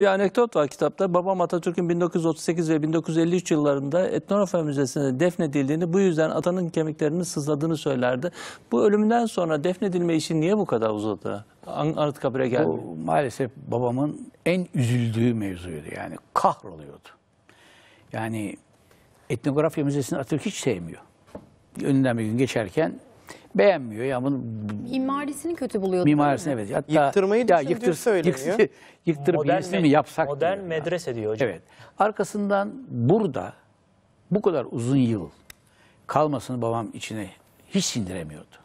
Bir anekdot var kitapta. Babam Atatürk'ün 1938 ve 1953 yıllarında Etnografya Müzesi'nde defnedildiğini, bu yüzden atanın kemiklerini sızladığını söylerdi. Bu ölümünden sonra defnedilme işi niye bu kadar uzadı? Anıtkabir'e geldi. Bu maalesef babamın en üzüldüğü mevzuydu yani. Kahroluyordu. Yani Etnografya Müzesi'ni Atatürk hiç sevmiyor. Önünden bir gün geçerken beğenmiyor. Ya bunu mimarisini kötü buluyordu. Mimarisini evet. Hatta yıktırmayı da yıktır, söyleniyor. Yıktır, modern mi yapsak? Modern diyor. medrese diyor hocam. Evet. Arkasından burada bu kadar uzun yıl kalmasını babam içine hiç sindiremiyordu.